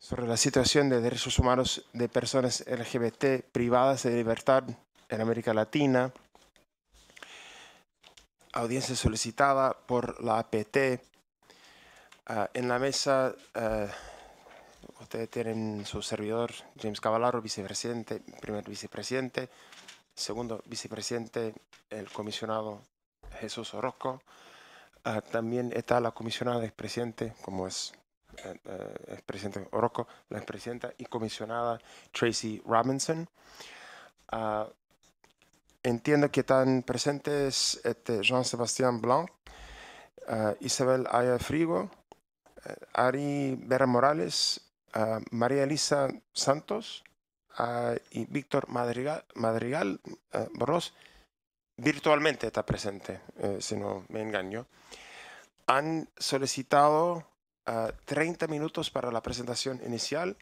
sobre la situación de derechos humanos de personas LGBT privadas de libertad en América Latina. Audiencia solicitada por la APT. Ah, en la mesa, ah, ustedes tienen su servidor, James Cavallaro, vicepresidente, primer vicepresidente, segundo vicepresidente, el comisionado Jesús Orozco. Ah, también está la comisionada expresidente, como es eh, eh, presidente Oroco, la presidenta y comisionada Tracy Robinson. Ah, entiendo que están presentes este, Jean Sebastián Blanc, ah, Isabel Aya Frigo, eh, Ari Vera Morales, ah, María Elisa Santos y Víctor Madrigal, Madrigal Borros. Virtualmente está presente, si no me engaño. Han solicitado 30 minutos para la presentación inicial.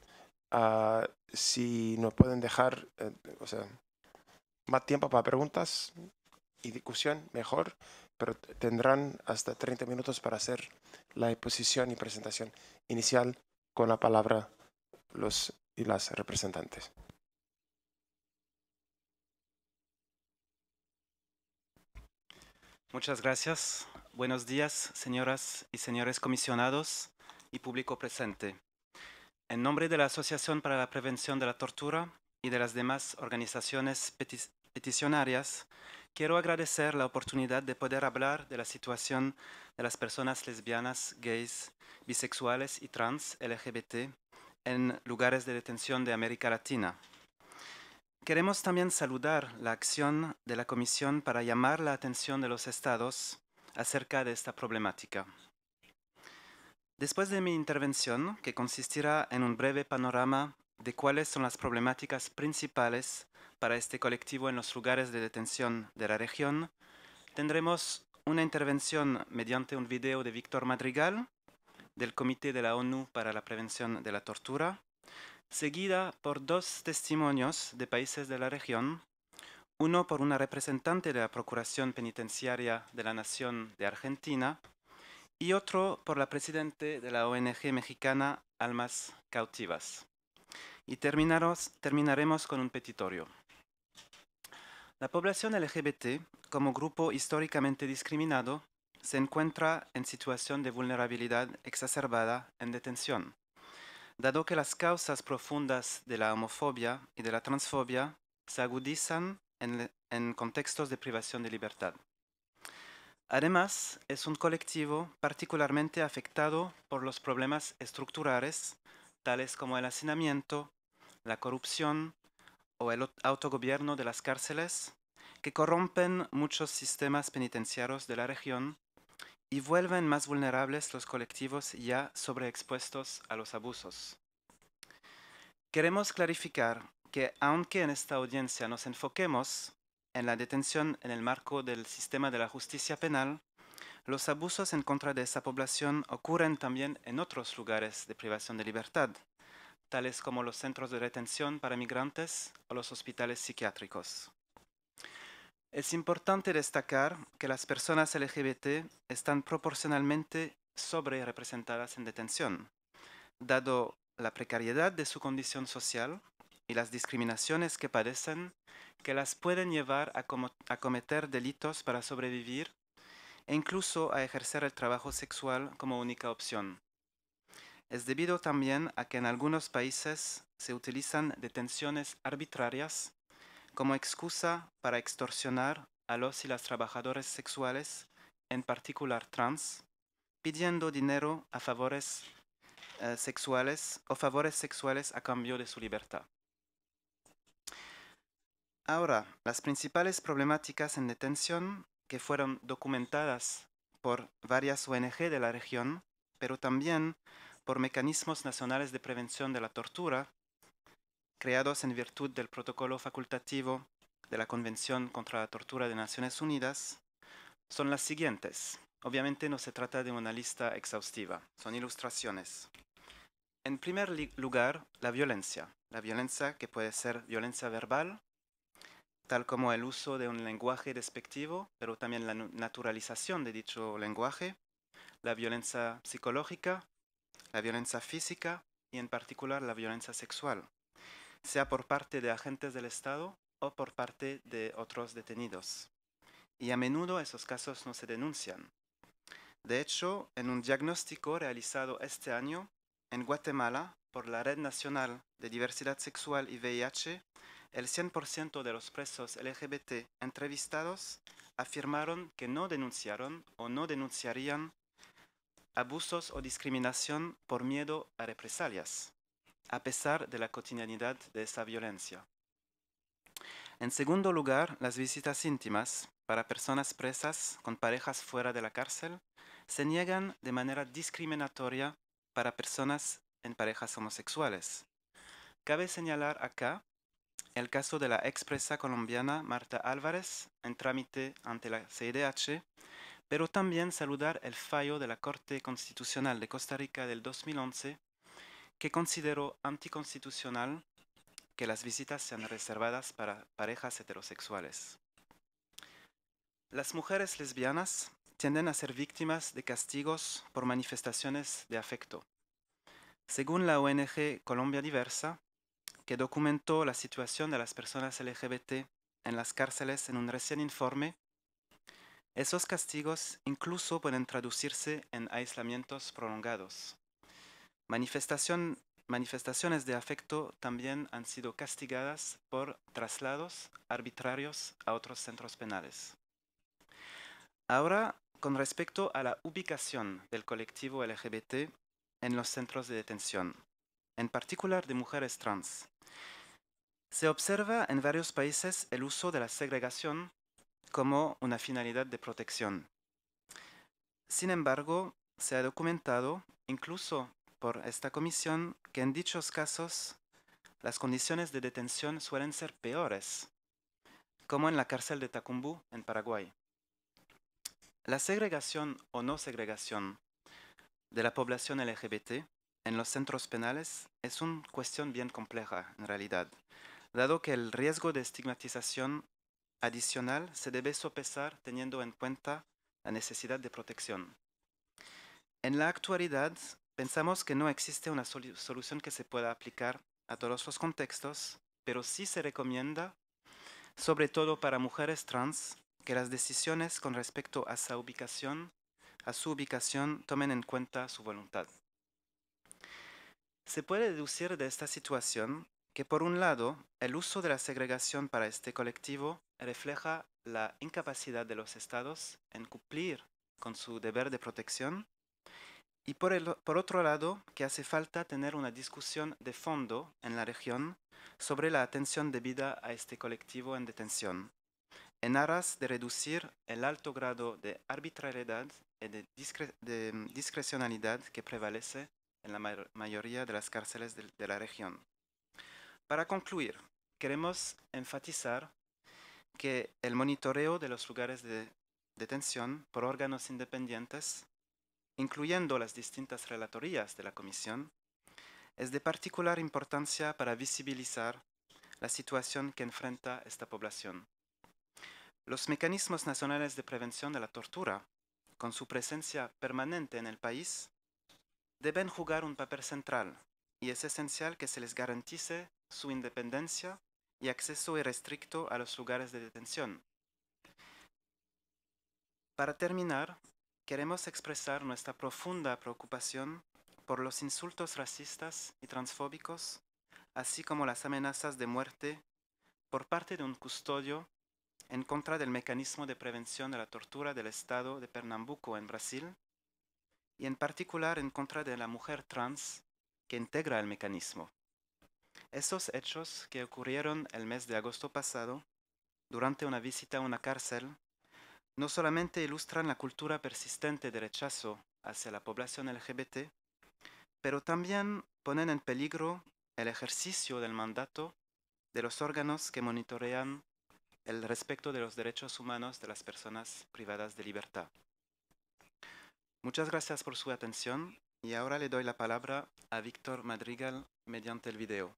si nos pueden dejar eh, más tiempo para preguntas y discusión, mejor, pero tendrán hasta 30 minutos para hacer la exposición y presentación inicial con la palabra los y las representantes. Muchas gracias. Buenos días, señoras y señores comisionados y público presente. En nombre de la Asociación para la Prevención de la Tortura y de las demás organizaciones peticionarias, quiero agradecer la oportunidad de poder hablar de la situación de las personas lesbianas, gays, bisexuales y trans LGBT en lugares de detención de América Latina. Queremos también saludar la acción de la Comisión para llamar la atención de los estados acerca de esta problemática. Después de mi intervención, que consistirá en un breve panorama de cuáles son las problemáticas principales para este colectivo en los lugares de detención de la región, tendremos una intervención mediante un video de Víctor Madrigal, del Comité de la ONU para la Prevención de la Tortura, seguida por dos testimonios de países de la región, uno por una representante de la Procuración Penitenciaria de la Nación de Argentina, y otro por la presidenta de la ONG mexicana Almas Cautivas. Y terminaremos con un petitorio. La población LGBT, como grupo históricamente discriminado, se encuentra en situación de vulnerabilidad exacerbada en detención, dado que las causas profundas de la homofobia y de la transfobia se agudizan en contextos de privación de libertad. Además, es un colectivo particularmente afectado por los problemas estructurales, tales como el hacinamiento, la corrupción o el autogobierno de las cárceles, que corrompen muchos sistemas penitenciarios de la región y vuelven más vulnerables los colectivos ya sobreexpuestos a los abusos. Queremos clarificar que aunque en esta audiencia nos enfoquemos en la detención en el marco del sistema de la justicia penal, los abusos en contra de esa población ocurren también en otros lugares de privación de libertad, tales como los centros de detención para migrantes o los hospitales psiquiátricos. Es importante destacar que las personas LGBT están proporcionalmente sobre representadas en detención, dado la precariedad de su condición social y las discriminaciones que padecen que las pueden llevar a, cometer delitos para sobrevivir e incluso a ejercer el trabajo sexual como única opción. Es debido también a que en algunos países se utilizan detenciones arbitrarias como excusa para extorsionar a los y las trabajadores sexuales, en particular trans, pidiendo dinero a favores eh, sexuales o favores sexuales a cambio de su libertad. Ahora, las principales problemáticas en detención que fueron documentadas por varias ONG de la región, pero también por mecanismos nacionales de prevención de la tortura, creados en virtud del protocolo facultativo de la Convención contra la Tortura de Naciones Unidas, son las siguientes. Obviamente no se trata de una lista exhaustiva, son ilustraciones. En primer lugar, la violencia. La violencia que puede ser violencia verbal, tal como el uso de un lenguaje despectivo, pero también la naturalización de dicho lenguaje, la violencia psicológica, la violencia física y en particular la violencia sexual, sea por parte de agentes del Estado o por parte de otros detenidos. Y a menudo esos casos no se denuncian. De hecho, en un diagnóstico realizado este año en Guatemala por la Red Nacional de Diversidad Sexual y VIH, el 100% de los presos LGBT entrevistados afirmaron que no denunciaron o no denunciarían abusos o discriminación por miedo a represalias, a pesar de la cotidianidad de esa violencia. En segundo lugar, las visitas íntimas para personas presas con parejas fuera de la cárcel se niegan de manera discriminatoria para personas en parejas homosexuales. Cabe señalar acá el caso de la expresa colombiana Marta Álvarez en trámite ante la CIDH, pero también saludar el fallo de la Corte Constitucional de Costa Rica del 2011, que consideró anticonstitucional que las visitas sean reservadas para parejas heterosexuales. Las mujeres lesbianas tienden a ser víctimas de castigos por manifestaciones de afecto. Según la ONG Colombia Diversa, que documentó la situación de las personas LGBT en las cárceles en un recién informe, esos castigos incluso pueden traducirse en aislamientos prolongados. manifestaciones de afecto también han sido castigadas por traslados arbitrarios a otros centros penales. Ahora, con respecto a la ubicación del colectivo LGBT en los centros de detención, en particular de mujeres trans. Se observa en varios países el uso de la segregación como una finalidad de protección. Sin embargo, se ha documentado, incluso por esta comisión, que en dichos casos las condiciones de detención suelen ser peores, como en la cárcel de Tacumbú, en Paraguay. La segregación o no segregación de la población LGBT en los centros penales es una cuestión bien compleja, en realidad dado que el riesgo de estigmatización adicional se debe sopesar teniendo en cuenta la necesidad de protección. En la actualidad, pensamos que no existe una solución que se pueda aplicar a todos los contextos, pero sí se recomienda, sobre todo para mujeres trans, que las decisiones con respecto a su ubicación tomen en cuenta su voluntad. Se puede deducir de esta situación que por un lado, el uso de la segregación para este colectivo refleja la incapacidad de los estados en cumplir con su deber de protección y por, otro lado, que hace falta tener una discusión de fondo en la región sobre la atención debida a este colectivo en detención, en aras de reducir el alto grado de arbitrariedad y de, mm, discrecionalidad que prevalece en la mayoría de las cárceles de la región. Para concluir, queremos enfatizar que el monitoreo de los lugares de detención por órganos independientes, incluyendo las distintas relatorías de la Comisión, es de particular importancia para visibilizar la situación que enfrenta esta población. Los mecanismos nacionales de prevención de la tortura, con su presencia permanente en el país, deben jugar un papel central y es esencial que se les garantice su independencia y acceso irrestricto a los lugares de detención. Para terminar, queremos expresar nuestra profunda preocupación por los insultos racistas y transfóbicos, así como las amenazas de muerte por parte de un custodio en contra del mecanismo de prevención de la tortura del Estado de Pernambuco en Brasil, y en particular en contra de la mujer trans que integra el mecanismo. Esos hechos que ocurrieron el mes de agosto pasado, durante una visita a una cárcel, no solamente ilustran la cultura persistente de rechazo hacia la población LGBT, pero también ponen en peligro el ejercicio del mandato de los órganos que monitorean el respeto de los derechos humanos de las personas privadas de libertad. Muchas gracias por su atención y ahora le doy la palabra a Víctor Madrigal mediante el video.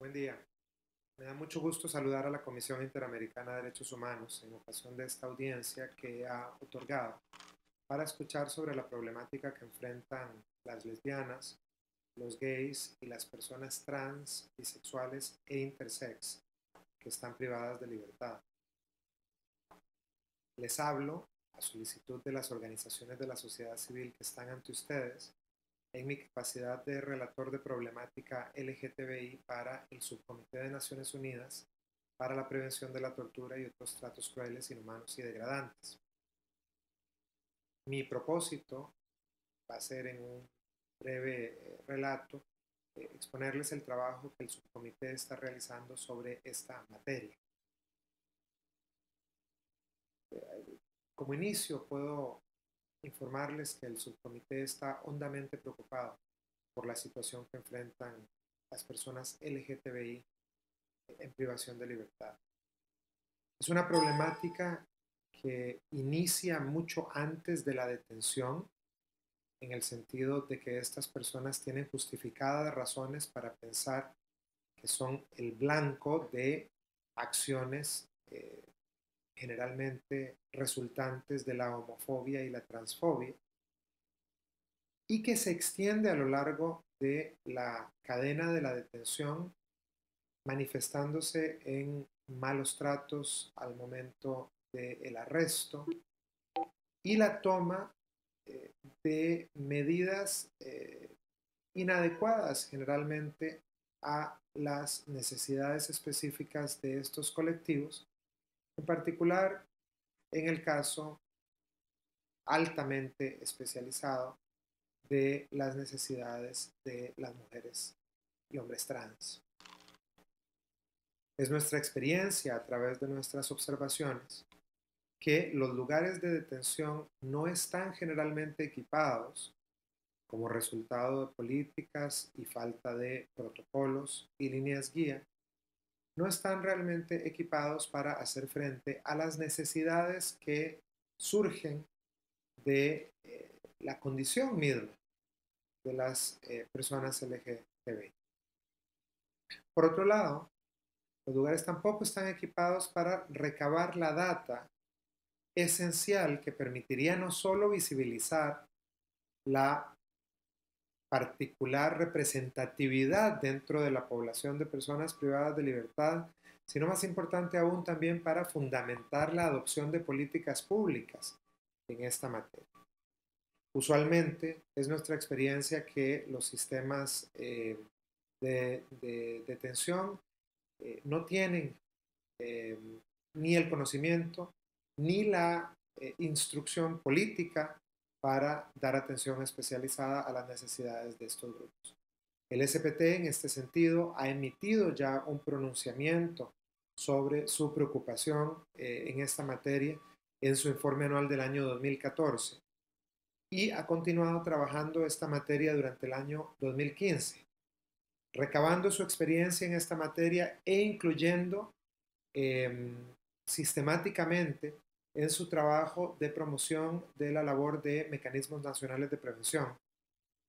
Buen día. Me da mucho gusto saludar a la Comisión Interamericana de Derechos Humanos en ocasión de esta audiencia que ha otorgado para escuchar sobre la problemática que enfrentan las lesbianas, los gays y las personas trans, bisexuales e intersex que están privadas de libertad les hablo a solicitud de las organizaciones de la sociedad civil que están ante ustedes en mi capacidad de relator de problemática LGTBI para el Subcomité de Naciones Unidas para la Prevención de la Tortura y otros tratos crueles, inhumanos y degradantes. Mi propósito va a ser en un breve eh, relato eh, exponerles el trabajo que el subcomité está realizando sobre esta materia. Como inicio puedo informarles que el subcomité está hondamente preocupado por la situación que enfrentan las personas LGTBI en privación de libertad. Es una problemática que inicia mucho antes de la detención, en el sentido de que estas personas tienen justificadas razones para pensar que son el blanco de acciones eh, generalmente resultantes de la homofobia y la transfobia, y que se extiende a lo largo de la cadena de la detención, manifestándose en malos tratos al momento del arresto y la toma eh, de medidas eh, inadecuadas generalmente a las necesidades específicas de estos colectivos en particular en el caso altamente especializado de las necesidades de las mujeres y hombres trans. Es nuestra experiencia a través de nuestras observaciones que los lugares de detención no están generalmente equipados como resultado de políticas y falta de protocolos y líneas guía no están realmente equipados para hacer frente a las necesidades que surgen de eh, la condición misma de las eh, personas LGTBI. Por otro lado, los lugares tampoco están equipados para recabar la data esencial que permitiría no solo visibilizar la particular representatividad dentro de la población de personas privadas de libertad, sino más importante aún también para fundamentar la adopción de políticas públicas en esta materia. Usualmente es nuestra experiencia que los sistemas eh, de, detención eh, no tienen eh, ni el conocimiento ni la instrucción política para dar atención especializada a las necesidades de estos grupos. El SPT en este sentido ha emitido ya un pronunciamiento sobre su preocupación eh, en esta materia en su informe anual del año 2014 y ha continuado trabajando esta materia durante el año 2015, recabando su experiencia en esta materia e incluyendo em, sistemáticamente en su trabajo de promoción de la labor de mecanismos nacionales de prevención,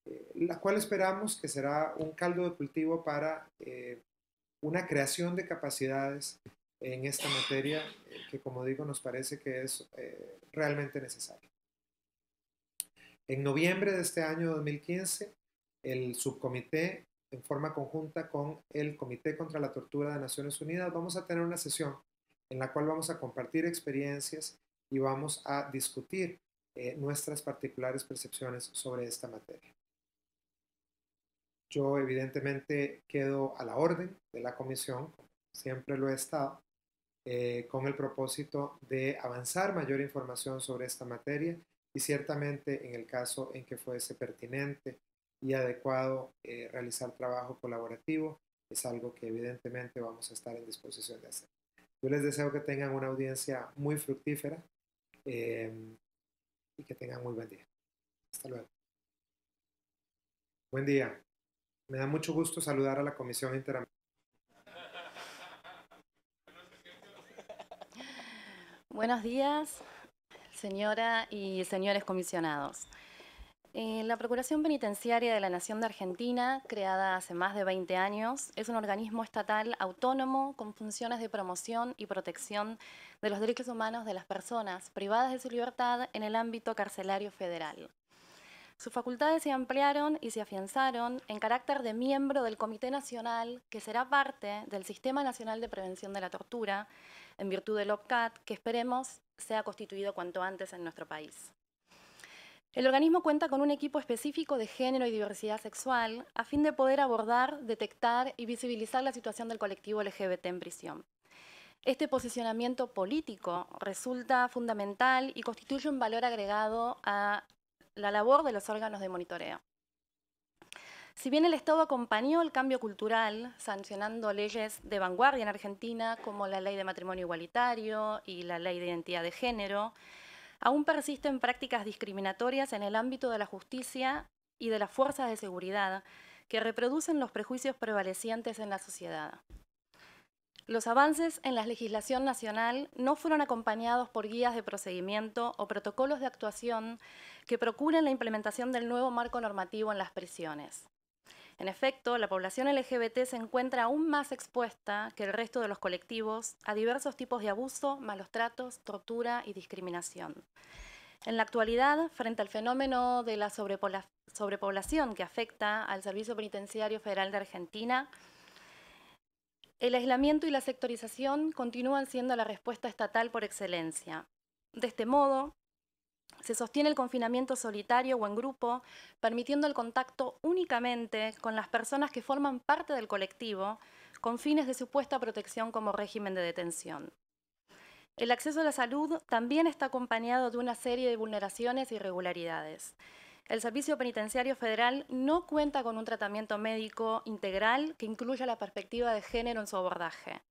eh, la cual esperamos que será un caldo de cultivo para eh, una creación de capacidades en esta materia eh, que, como digo, nos parece que es realmente necesaria. En noviembre de este año 2015, el subcomité, en forma conjunta con el Comité contra la Tortura de Naciones Unidas, vamos a tener una sesión en la cual vamos a compartir experiencias y vamos a discutir eh, nuestras particulares percepciones sobre esta materia. Yo evidentemente quedo a la orden de la comisión, siempre lo he estado, eh, con el propósito de avanzar mayor información sobre esta materia y ciertamente en el caso en que fuese pertinente y adecuado eh, realizar trabajo colaborativo, es algo que evidentemente vamos a estar en disposición de hacer. Yo les deseo que tengan una audiencia muy fructífera eh, y que tengan muy buen día. Hasta luego. Buen día. Me da mucho gusto saludar a la Comisión Interamericana. Buenos días, señora y señores comisionados la Procuración Penitenciaria de la Nación de Argentina, creada hace más de 20 años, es un organismo estatal autónomo con funciones de promoción y protección de los derechos humanos de las personas privadas de su libertad en el ámbito carcelario federal. Sus facultades se ampliaron y se afianzaron en carácter de miembro del Comité Nacional, que será parte del Sistema Nacional de Prevención de la Tortura, en virtud del OPCAT, que esperemos sea constituido cuanto antes en nuestro país. El organismo cuenta con un equipo específico de género y diversidad sexual a fin de poder abordar, detectar y visibilizar la situación del colectivo LGBT en prisión. Este posicionamiento político resulta fundamental y constituye un valor agregado a la labor de los órganos de monitoreo. Si bien el Estado acompañó el cambio cultural sancionando leyes de vanguardia en Argentina como la ley de matrimonio igualitario y la ley de identidad de género, aún persisten prácticas discriminatorias en el ámbito de la justicia y de las fuerzas de seguridad que reproducen los prejuicios prevalecientes en la sociedad. Los avances en la legislación nacional no fueron acompañados por guías de procedimiento o protocolos de actuación que procuren la implementación del nuevo marco normativo en las prisiones. En efecto, la población LGBT se encuentra aún más expuesta que el resto de los colectivos a diversos tipos de abuso, malos tratos, tortura y discriminación. En la actualidad, frente al fenómeno de la sobrepoblación que afecta al Servicio Penitenciario Federal de Argentina, el aislamiento y la sectorización continúan siendo la respuesta estatal por excelencia. De este modo, se sostiene el confinamiento solitario o en grupo, permitiendo el contacto únicamente con las personas que forman parte del colectivo, con fines de supuesta protección como régimen de detención. El acceso a la salud también está acompañado de una serie de vulneraciones e irregularidades. El Servicio Penitenciario Federal no cuenta con un tratamiento médico integral que incluya la perspectiva de género en su abordaje.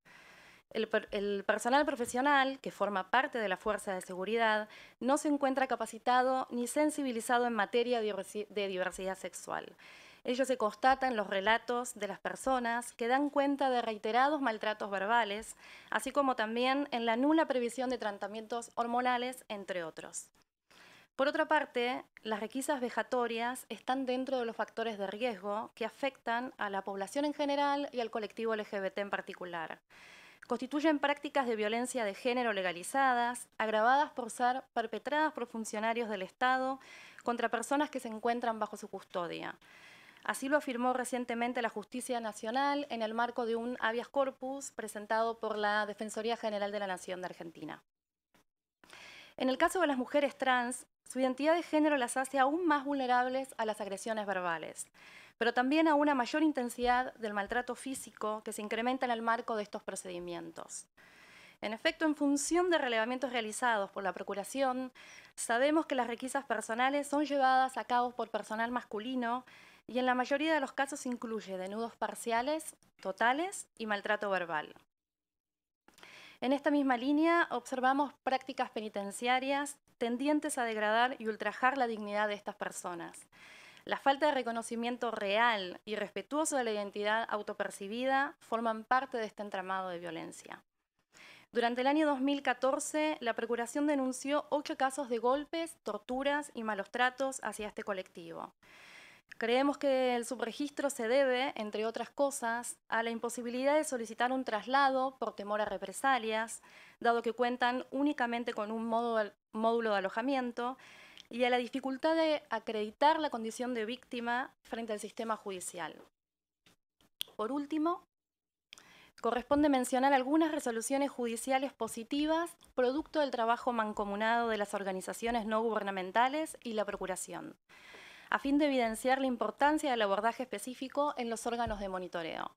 El, personal profesional, que forma parte de la fuerza de seguridad, no se encuentra capacitado ni sensibilizado en materia de diversidad sexual. Ello se constata en los relatos de las personas que dan cuenta de reiterados maltratos verbales, así como también en la nula previsión de tratamientos hormonales, entre otros. Por otra parte, las requisas vejatorias están dentro de los factores de riesgo que afectan a la población en general y al colectivo LGBT en particular constituyen prácticas de violencia de género legalizadas, agravadas por ser perpetradas por funcionarios del Estado contra personas que se encuentran bajo su custodia. Así lo afirmó recientemente la Justicia Nacional en el marco de un habeas corpus presentado por la Defensoría General de la Nación de Argentina. En el caso de las mujeres trans, su identidad de género las hace aún más vulnerables a las agresiones verbales pero también a una mayor intensidad del maltrato físico que se incrementa en el marco de estos procedimientos. En efecto, en función de relevamientos realizados por la Procuración, sabemos que las requisas personales son llevadas a cabo por personal masculino y en la mayoría de los casos incluye denudos parciales, totales y maltrato verbal. En esta misma línea observamos prácticas penitenciarias tendientes a degradar y ultrajar la dignidad de estas personas la falta de reconocimiento real y respetuoso de la identidad autopercibida forman parte de este entramado de violencia. Durante el año 2014, la Procuración denunció ocho casos de golpes, torturas y malos tratos hacia este colectivo. Creemos que el subregistro se debe, entre otras cosas, a la imposibilidad de solicitar un traslado por temor a represalias, dado que cuentan únicamente con un módulo de alojamiento y a la dificultad de acreditar la condición de víctima frente al sistema judicial. Por último, corresponde mencionar algunas resoluciones judiciales positivas producto del trabajo mancomunado de las organizaciones no gubernamentales y la Procuración, a fin de evidenciar la importancia del abordaje específico en los órganos de monitoreo.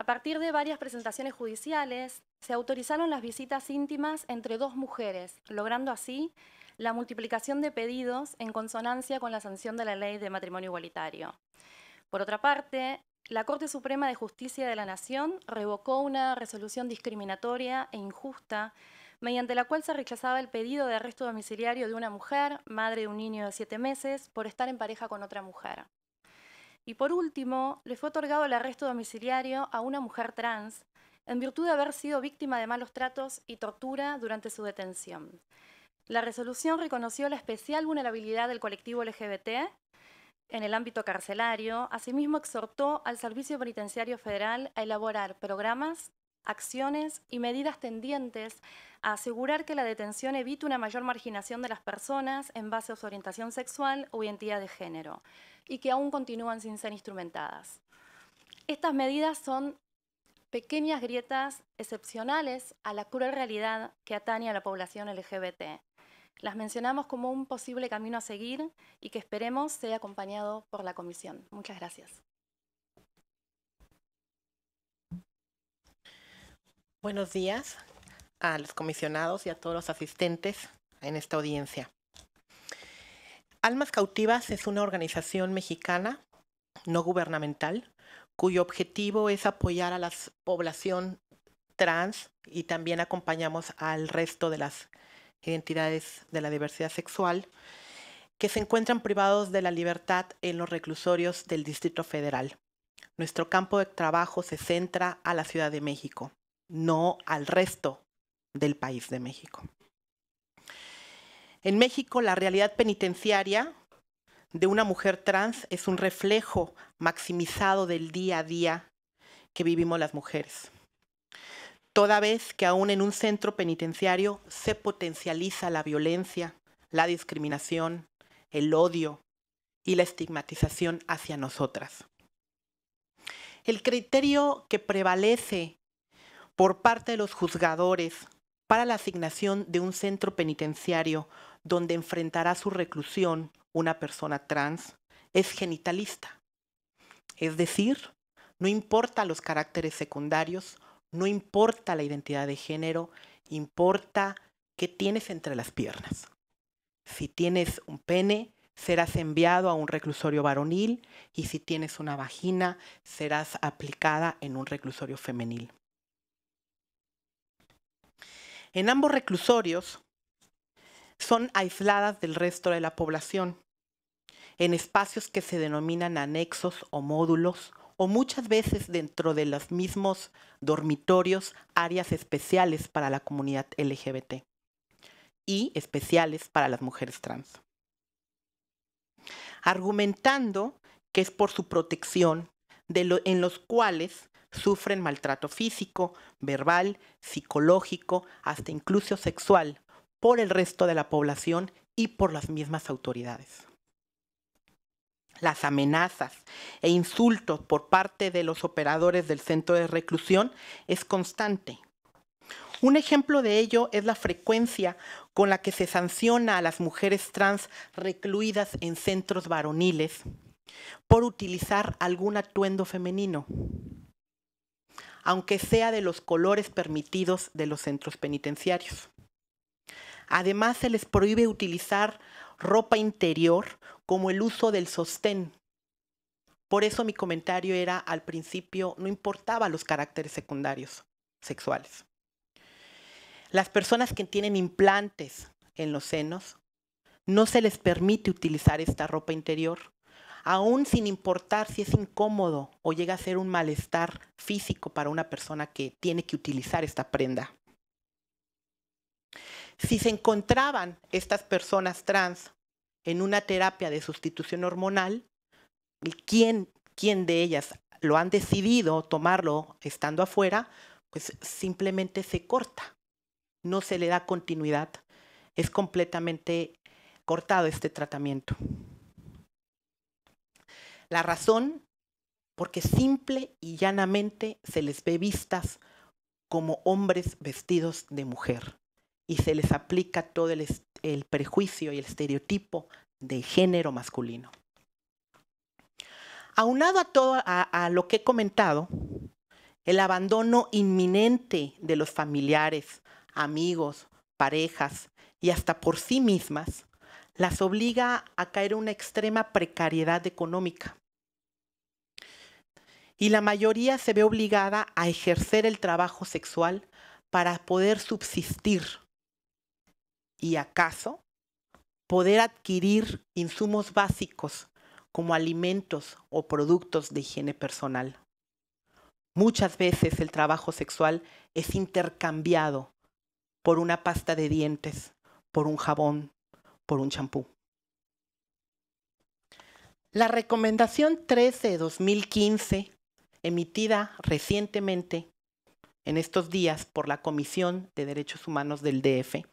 A partir de varias presentaciones judiciales, se autorizaron las visitas íntimas entre dos mujeres, logrando así la multiplicación de pedidos en consonancia con la sanción de la ley de matrimonio igualitario. Por otra parte, la Corte Suprema de Justicia de la Nación revocó una resolución discriminatoria e injusta mediante la cual se rechazaba el pedido de arresto domiciliario de una mujer, madre de un niño de siete meses, por estar en pareja con otra mujer. Y por último, le fue otorgado el arresto domiciliario a una mujer trans en virtud de haber sido víctima de malos tratos y tortura durante su detención. La resolución reconoció la especial vulnerabilidad del colectivo LGBT en el ámbito carcelario. Asimismo, exhortó al Servicio Penitenciario Federal a elaborar programas, acciones y medidas tendientes a asegurar que la detención evite una mayor marginación de las personas en base a su orientación sexual o identidad de género y que aún continúan sin ser instrumentadas. Estas medidas son pequeñas grietas excepcionales a la cruel realidad que atañe a la población LGBT. Las mencionamos como un posible camino a seguir y que esperemos sea acompañado por la Comisión. Muchas gracias. Buenos días a los comisionados y a todos los asistentes en esta audiencia. Almas Cautivas es una organización mexicana no gubernamental cuyo objetivo es apoyar a la población trans y también acompañamos al resto de las identidades de la diversidad sexual, que se encuentran privados de la libertad en los reclusorios del Distrito Federal. Nuestro campo de trabajo se centra a la Ciudad de México, no al resto del país de México. En México, la realidad penitenciaria de una mujer trans es un reflejo maximizado del día a día que vivimos las mujeres toda vez que aún en un centro penitenciario se potencializa la violencia, la discriminación, el odio y la estigmatización hacia nosotras. El criterio que prevalece por parte de los juzgadores para la asignación de un centro penitenciario donde enfrentará su reclusión una persona trans es genitalista. Es decir, no importa los caracteres secundarios no importa la identidad de género, importa qué tienes entre las piernas. Si tienes un pene, serás enviado a un reclusorio varonil y si tienes una vagina, serás aplicada en un reclusorio femenil. En ambos reclusorios son aisladas del resto de la población, en espacios que se denominan anexos o módulos o muchas veces dentro de los mismos dormitorios áreas especiales para la comunidad LGBT y especiales para las mujeres trans, argumentando que es por su protección de en los cuales sufren maltrato físico, verbal, psicológico, hasta incluso sexual por el resto de la población y por las mismas autoridades las amenazas e insultos por parte de los operadores del centro de reclusión es constante. Un ejemplo de ello es la frecuencia con la que se sanciona a las mujeres trans recluidas en centros varoniles por utilizar algún atuendo femenino, aunque sea de los colores permitidos de los centros penitenciarios. Además, se les prohíbe utilizar ropa interior como el uso del sostén. Por eso mi comentario era al principio, no importaba los caracteres secundarios sexuales. Las personas que tienen implantes en los senos, no se les permite utilizar esta ropa interior, aún sin importar si es incómodo o llega a ser un malestar físico para una persona que tiene que utilizar esta prenda. Si se encontraban estas personas trans en una terapia de sustitución hormonal, ¿quién, quién de ellas lo han decidido tomarlo estando afuera? Pues simplemente se corta, no se le da continuidad, es completamente cortado este tratamiento. La razón, porque simple y llanamente se les ve vistas como hombres vestidos de mujer y se les aplica todo el, prejuicio y el estereotipo de género masculino. Aunado a todo a lo que he comentado, el abandono inminente de los familiares, amigos, parejas y hasta por sí mismas, las obliga a caer en una extrema precariedad económica. Y la mayoría se ve obligada a ejercer el trabajo sexual para poder subsistir y acaso poder adquirir insumos básicos como alimentos o productos de higiene personal. Muchas veces el trabajo sexual es intercambiado por una pasta de dientes, por un jabón, por un champú. La recomendación 13 de 2015, emitida recientemente en estos días por la Comisión de Derechos Humanos del DF,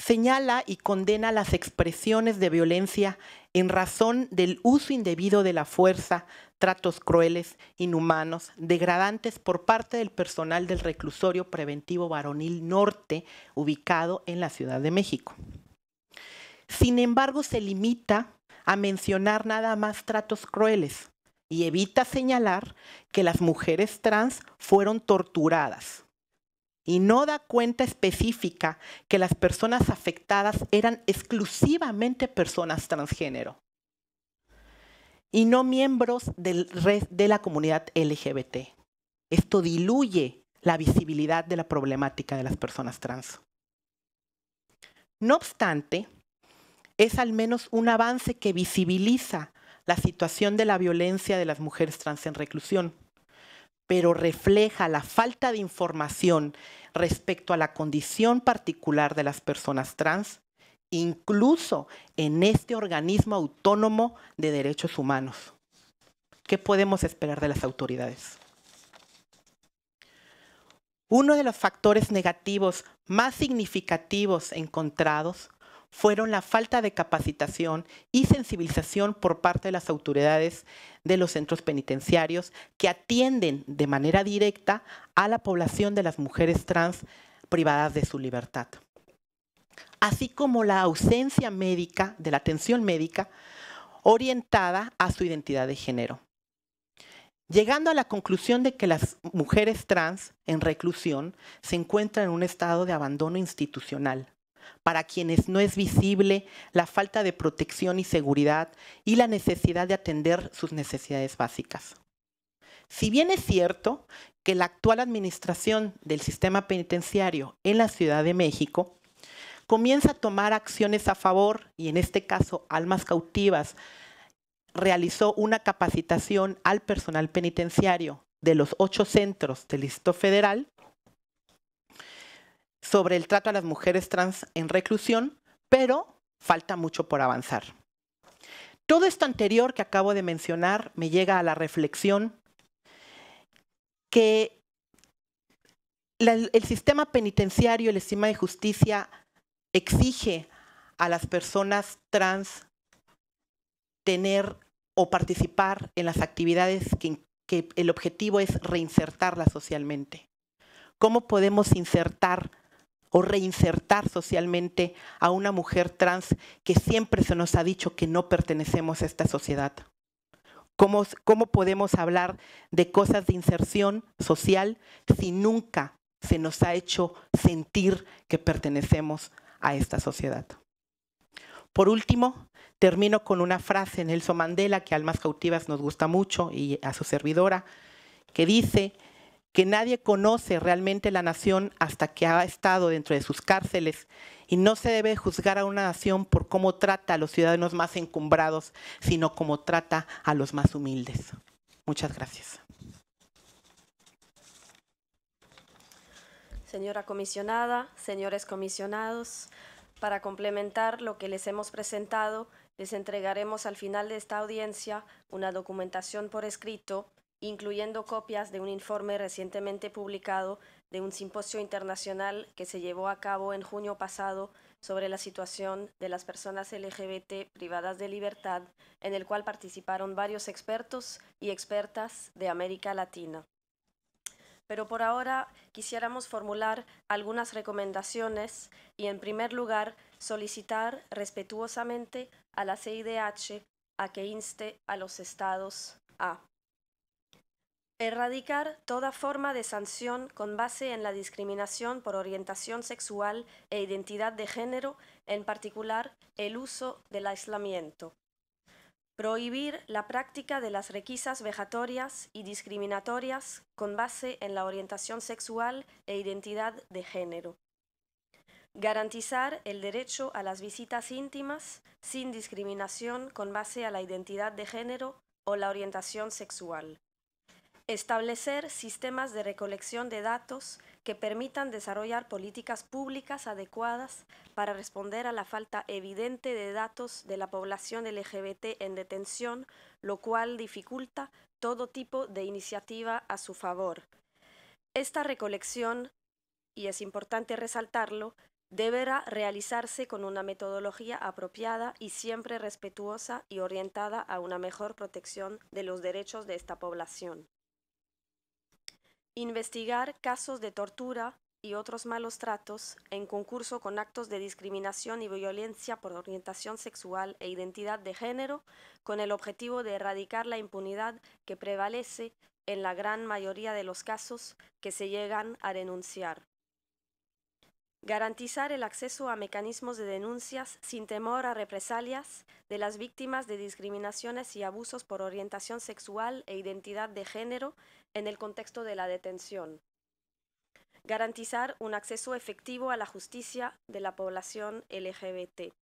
señala y condena las expresiones de violencia en razón del uso indebido de la fuerza, tratos crueles, inhumanos, degradantes por parte del personal del reclusorio preventivo varonil norte ubicado en la Ciudad de México. Sin embargo, se limita a mencionar nada más tratos crueles y evita señalar que las mujeres trans fueron torturadas, y no da cuenta específica que las personas afectadas eran exclusivamente personas transgénero y no miembros de la comunidad LGBT. Esto diluye la visibilidad de la problemática de las personas trans. No obstante, es al menos un avance que visibiliza la situación de la violencia de las mujeres trans en reclusión pero refleja la falta de información respecto a la condición particular de las personas trans, incluso en este organismo autónomo de derechos humanos. ¿Qué podemos esperar de las autoridades? Uno de los factores negativos más significativos encontrados fueron la falta de capacitación y sensibilización por parte de las autoridades de los centros penitenciarios que atienden de manera directa a la población de las mujeres trans privadas de su libertad, así como la ausencia médica de la atención médica orientada a su identidad de género. Llegando a la conclusión de que las mujeres trans en reclusión se encuentran en un estado de abandono institucional, para quienes no es visible, la falta de protección y seguridad y la necesidad de atender sus necesidades básicas. Si bien es cierto que la actual administración del sistema penitenciario en la Ciudad de México comienza a tomar acciones a favor, y en este caso almas cautivas, realizó una capacitación al personal penitenciario de los ocho centros del Instituto Federal, sobre el trato a las mujeres trans en reclusión, pero falta mucho por avanzar. Todo esto anterior que acabo de mencionar me llega a la reflexión que el sistema penitenciario, el sistema de justicia exige a las personas trans tener o participar en las actividades que el objetivo es reinsertarlas socialmente. ¿Cómo podemos insertar o reinsertar socialmente a una mujer trans que siempre se nos ha dicho que no pertenecemos a esta sociedad? ¿Cómo, podemos hablar de cosas de inserción social si nunca se nos ha hecho sentir que pertenecemos a esta sociedad? Por último, termino con una frase en Nelson Mandela que a Almas Cautivas nos gusta mucho y a su servidora, que dice que nadie conoce realmente la nación hasta que ha estado dentro de sus cárceles y no se debe juzgar a una nación por cómo trata a los ciudadanos más encumbrados, sino cómo trata a los más humildes. Muchas gracias. Señora comisionada, señores comisionados, para complementar lo que les hemos presentado, les entregaremos al final de esta audiencia una documentación por escrito incluyendo copias de un informe recientemente publicado de un simposio internacional que se llevó a cabo en junio pasado sobre la situación de las personas LGBT privadas de libertad, en el cual participaron varios expertos y expertas de América Latina. Pero por ahora quisiéramos formular algunas recomendaciones y, en primer lugar, solicitar respetuosamente a la CIDH a que inste a los estados a Erradicar toda forma de sanción con base en la discriminación por orientación sexual e identidad de género, en particular el uso del aislamiento. Prohibir la práctica de las requisas vejatorias y discriminatorias con base en la orientación sexual e identidad de género. Garantizar el derecho a las visitas íntimas sin discriminación con base a la identidad de género o la orientación sexual. Establecer sistemas de recolección de datos que permitan desarrollar políticas públicas adecuadas para responder a la falta evidente de datos de la población LGBT en detención, lo cual dificulta todo tipo de iniciativa a su favor. Esta recolección, y es importante resaltarlo, deberá realizarse con una metodología apropiada y siempre respetuosa y orientada a una mejor protección de los derechos de esta población investigar casos de tortura y otros malos tratos en concurso con actos de discriminación y violencia por orientación sexual e identidad de género, con el objetivo de erradicar la impunidad que prevalece en la gran mayoría de los casos que se llegan a denunciar. Garantizar el acceso a mecanismos de denuncias sin temor a represalias de las víctimas de discriminaciones y abusos por orientación sexual e identidad de género en el contexto de la detención. Garantizar un acceso efectivo a la justicia de la población LGBT.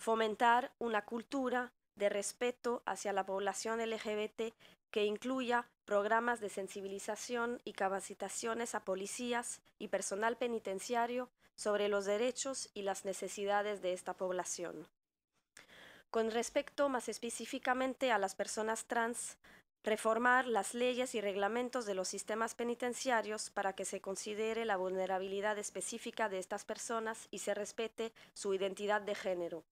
Fomentar una cultura de respeto hacia la población LGBT que incluya programas de sensibilización y capacitaciones a policías y personal penitenciario sobre los derechos y las necesidades de esta población. Con respecto más específicamente a las personas trans, reformar las leyes y reglamentos de los sistemas penitenciarios para que se considere la vulnerabilidad específica de estas personas y se respete su identidad de género,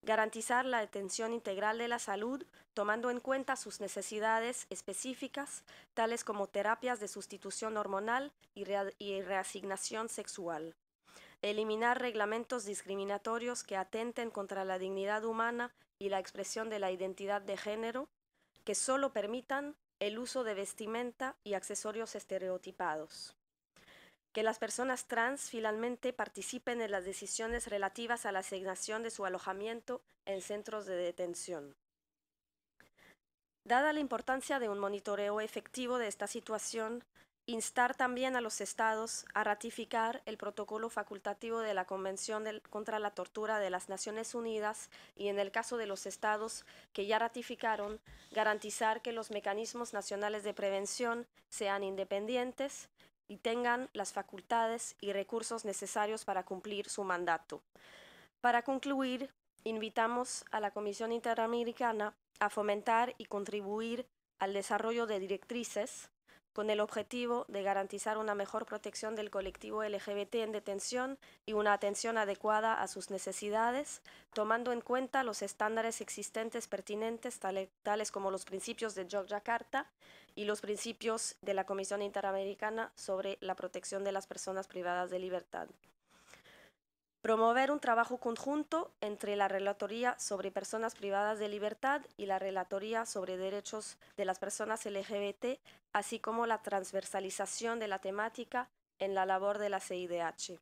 garantizar la atención integral de la salud tomando en cuenta sus necesidades específicas, tales como terapias de sustitución hormonal y, reasignación sexual eliminar reglamentos discriminatorios que atenten contra la dignidad humana y la expresión de la identidad de género, que solo permitan el uso de vestimenta y accesorios estereotipados. Que las personas trans finalmente participen en las decisiones relativas a la asignación de su alojamiento en centros de detención. Dada la importancia de un monitoreo efectivo de esta situación, instar también a los estados a ratificar el protocolo facultativo de la Convención contra la Tortura de las Naciones Unidas y en el caso de los estados que ya ratificaron, garantizar que los mecanismos nacionales de prevención sean independientes y tengan las facultades y recursos necesarios para cumplir su mandato. Para concluir, invitamos a la Comisión Interamericana a fomentar y contribuir al desarrollo de directrices con el objetivo de garantizar una mejor protección del colectivo LGBT en detención y una atención adecuada a sus necesidades, tomando en cuenta los estándares existentes pertinentes, tales como los principios de Yogyakarta y los principios de la Comisión Interamericana sobre la protección de las personas privadas de libertad promover un trabajo conjunto entre la Relatoría sobre Personas Privadas de Libertad y la Relatoría sobre Derechos de las Personas LGBT, así como la transversalización de la temática en la labor de la CIDH.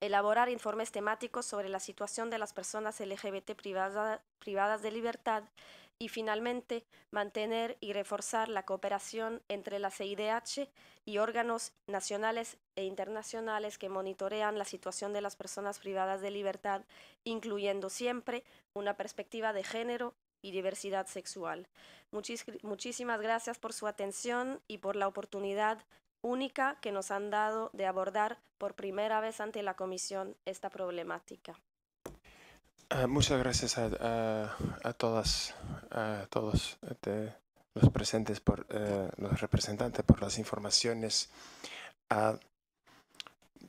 Elaborar informes temáticos sobre la situación de las personas LGBT privadas de libertad y finalmente mantener y reforzar la cooperación entre la CIDH y órganos nacionales e internacionales que monitorean la situación de las personas privadas de libertad, incluyendo siempre una perspectiva de género y diversidad sexual. muchísimas gracias por su atención y por la oportunidad única que nos han dado de abordar por primera vez ante la Comisión esta problemática. Ah, muchas gracias a, todas, a todos este, los presentes, por, eh, los representantes, por las informaciones.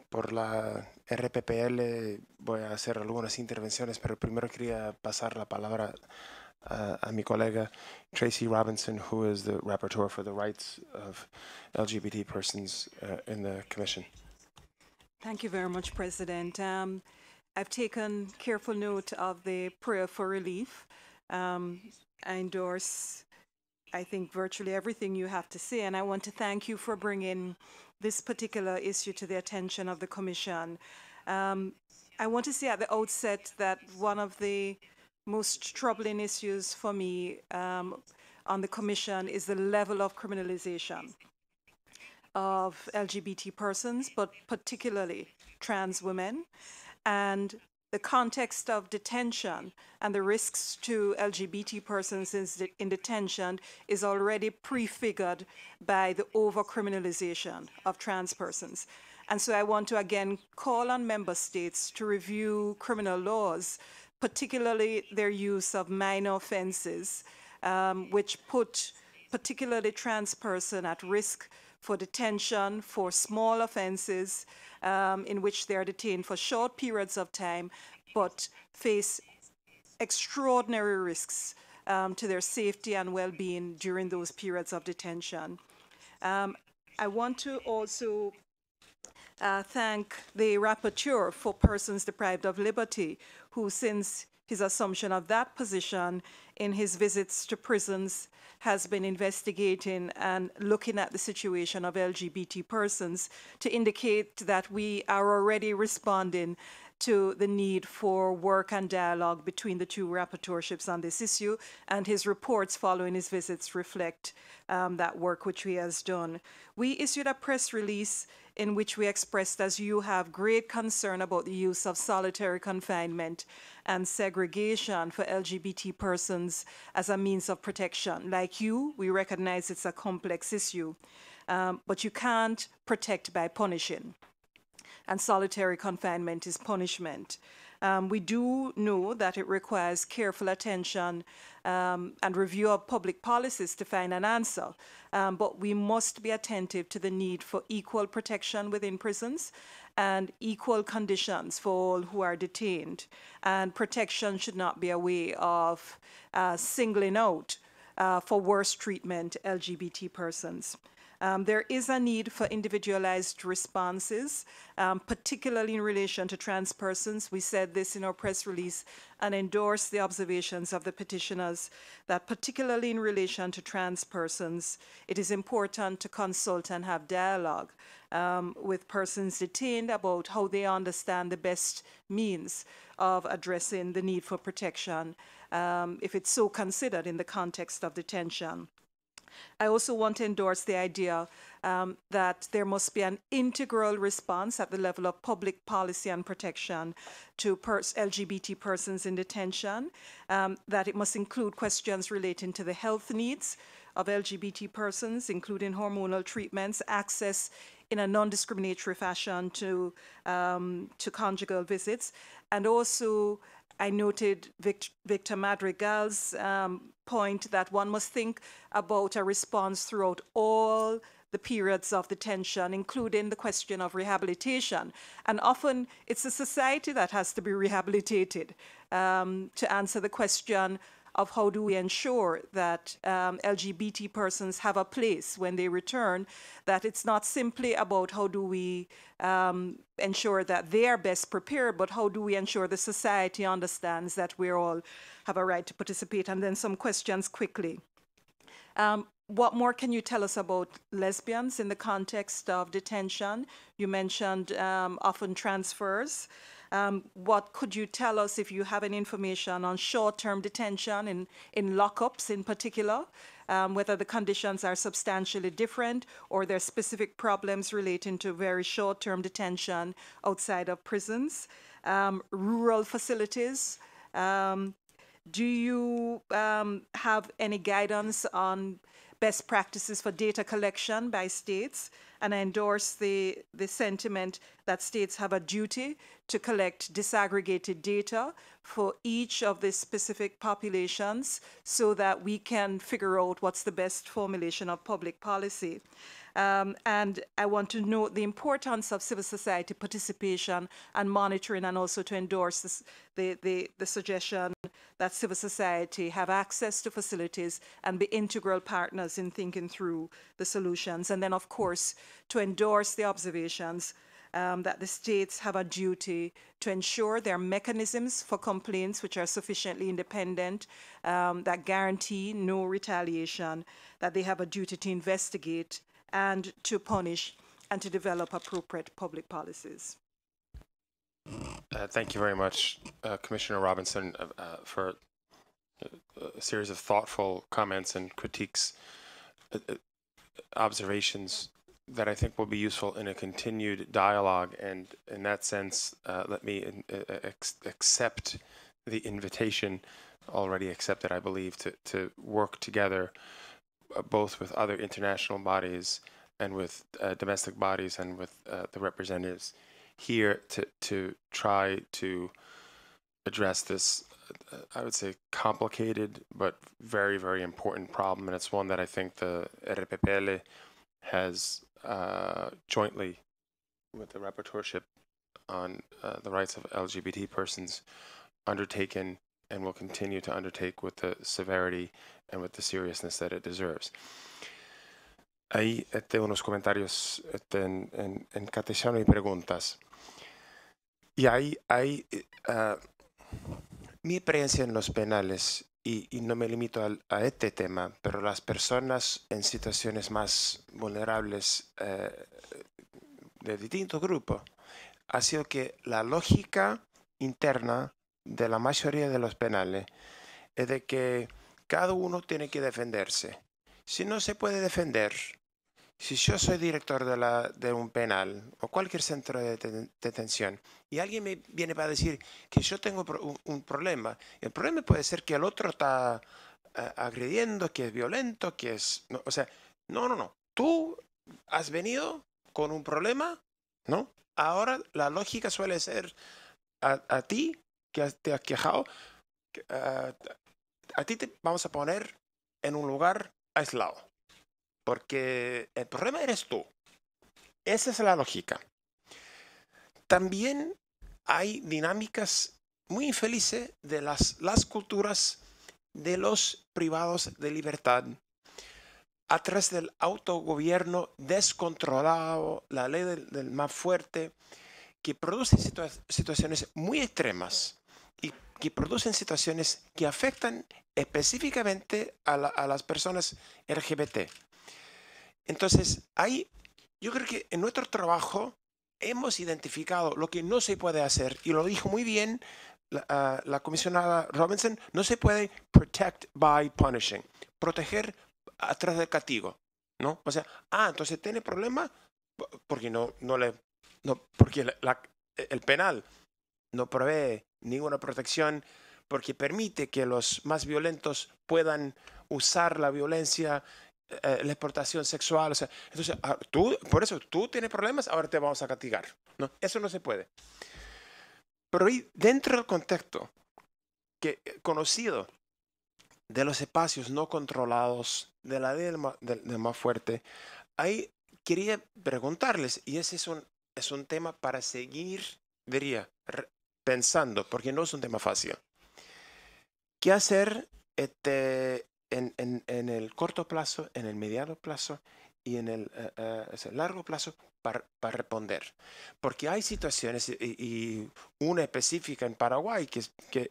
por la RPPL voy a hacer algunas intervenciones, pero primero quería pasar la palabra a mi colega Tracy Robinson, who is the rapporteur for the rights of LGBT persons eh, in the Commission. Thank you very much, President. Um, I've taken careful note of the prayer for relief. Um, I endorse, I think, virtually everything you have to say, and I want to thank you for bringing this particular issue to the attention of the Commission. Um, I want to say at the outset that one of the most troubling issues for me um, on the Commission is the level of criminalization of LGBT persons, but particularly trans women and the context of detention and the risks to LGBT persons in detention is already prefigured by the overcriminalization of trans persons. And so I want to again call on member states to review criminal laws, particularly their use of minor offenses, um, which put particularly trans person at risk for detention for small offenses um, in which they are detained for short periods of time but face extraordinary risks um, to their safety and well-being during those periods of detention. Um, I want to also uh, thank the rapporteur for persons deprived of liberty, who since his assumption of that position in his visits to prisons has been investigating and looking at the situation of LGBT persons to indicate that we are already responding to the need for work and dialogue between the two rapporteurships on this issue, and his reports following his visits reflect um, that work which he has done. We issued a press release in which we expressed, as you have, great concern about the use of solitary confinement and segregation for LGBT persons as a means of protection. Like you, we recognize it's a complex issue, um, but you can't protect by punishing and solitary confinement is punishment. Um, we do know that it requires careful attention um, and review of public policies to find an answer, um, but we must be attentive to the need for equal protection within prisons and equal conditions for all who are detained. And protection should not be a way of uh, singling out uh, for worse treatment LGBT persons. Um, there is a need for individualized responses, um, particularly in relation to trans persons. We said this in our press release and endorsed the observations of the petitioners that, particularly in relation to trans persons, it is important to consult and have dialogue um, with persons detained about how they understand the best means of addressing the need for protection um, if it's so considered in the context of detention. I also want to endorse the idea um, that there must be an integral response at the level of public policy and protection to pers LGBT persons in detention, um, that it must include questions relating to the health needs of LGBT persons, including hormonal treatments, access in a non-discriminatory fashion to um, to conjugal visits, and also I noted Victor Madrigal's um, point that one must think about a response throughout all the periods of the tension, including the question of rehabilitation. And often it's a society that has to be rehabilitated um, to answer the question of how do we ensure that um, LGBT persons have a place when they return, that it's not simply about how do we um, ensure that they are best prepared, but how do we ensure the society understands that we all have a right to participate? And then some questions quickly. Um, what more can you tell us about lesbians in the context of detention? You mentioned um, often transfers. Um, what could you tell us if you have any information on short-term detention in, in lockups in particular, um, whether the conditions are substantially different or there are specific problems relating to very short-term detention outside of prisons, um, rural facilities. Um, do you um, have any guidance on best practices for data collection by states, and I endorse the, the sentiment that states have a duty to collect disaggregated data for each of the specific populations so that we can figure out what's the best formulation of public policy. Um, and I want to note the importance of civil society participation and monitoring, and also to endorse this, the, the, the suggestion that civil society have access to facilities and be integral partners in thinking through the solutions. And then, of course, to endorse the observations um, that the states have a duty to ensure there are mechanisms for complaints which are sufficiently independent, um, that guarantee no retaliation, that they have a duty to investigate and to punish and to develop appropriate public policies. Uh, thank you very much, uh, Commissioner Robinson, uh, uh for uh, a series of thoughtful comments and critiques, uh, observations that I think will be useful in a continued dialogue. And in that sense, let me accept the invitation already accepted, I believe, to, to work together uh, both with other international bodies and with uh, domestic bodies and with uh, the representatives here to to try to address this uh, I would say complicated but very very important problem and it's one that I think the RPPL has uh, jointly with the rapporteurship on uh, the rights of LGBT persons undertaken y will continue to undertake with the severity and with the seriousness that it deserves. Hay este, unos comentarios este, en, en, y preguntas. Y ahí hay, eh, ah, mi experiencia en los penales, y, no me limito a, este tema, pero las personas en situaciones más vulnerables eh, de distintos grupos, ha sido que la lógica interna de la mayoría de los penales es de que cada uno tiene que defenderse. Si no se puede defender, si yo soy director de, la, de un penal o cualquier centro de detención y alguien me viene para decir que yo tengo un, problema, el problema puede ser que el otro está eh, agrediendo, que es violento, que es... No, o sea, no, no, no. Tú has venido con un problema, ¿no? Ahora la lógica suele ser a, a ti que te has quejado, ah, a ti te vamos a poner en un lugar aislado. Porque el problema eres tú. Esa es la lógica. También hay dinámicas muy infelices de las, culturas de los privados de libertad a través del autogobierno descontrolado, la ley del, más fuerte, que produce situaciones muy extremas que producen situaciones que afectan específicamente a, las personas LGBT. Entonces, ahí yo creo que en nuestro trabajo hemos identificado lo que no se puede hacer, y lo dijo muy bien ah, la, comisionada Robinson, no se puede protect by punishing, proteger atrás del castigo, ¿no? O sea, ah, entonces tiene problema porque no, no le, no, porque el penal no provee ninguna protección porque permite que los más violentos puedan usar la violencia, eh, eh, la exportación sexual. entonces, ah, tú, por eso tú tienes problemas, ahora te vamos a castigar. ¿no? Eso no se puede. Pero ahí, dentro del contexto que, eh, conocido de los espacios no controlados, de la del, más fuerte, ahí quería preguntarles, y ese es un, es un tema para seguir, diría, pensando, porque no es un tema fácil. ¿Qué hacer este, en, el corto plazo, en el mediano plazo y en el eh, eh, largo plazo para, responder? Porque hay situaciones, y, una específica en Paraguay, que, que,